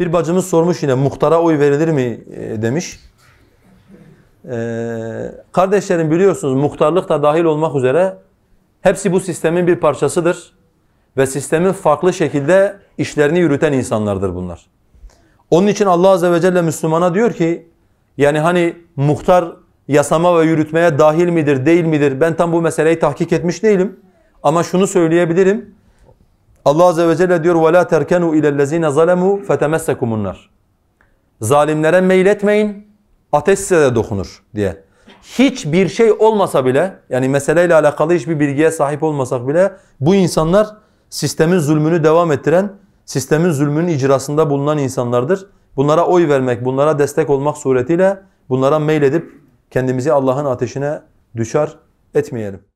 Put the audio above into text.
Bir bacımız sormuş yine muhtara oy verilir mi e, demiş. Ee, kardeşlerim biliyorsunuz muhtarlık da dahil olmak üzere hepsi bu sistemin bir parçasıdır. Ve sistemin farklı şekilde işlerini yürüten insanlardır bunlar. Onun için Allah Azze ve Celle Müslümana diyor ki yani hani muhtar yasama ve yürütmeye dahil midir değil midir ben tam bu meseleyi tahkik etmiş değilim. Ama şunu söyleyebilirim. Allah Azze ve Celle diyor وَلَا تَرْكَنُوا اِلَى الَّذ۪ينَ ظَلَمُوا فَتَمَسَّكُمُ Zalimlere meyletmeyin, ateş size de dokunur diye. Hiçbir şey olmasa bile, yani meseleyle alakalı hiçbir bilgiye sahip olmasak bile bu insanlar sistemin zulmünü devam ettiren, sistemin zulmünün icrasında bulunan insanlardır. Bunlara oy vermek, bunlara destek olmak suretiyle bunlara meyledip kendimizi Allah'ın ateşine düşer etmeyelim.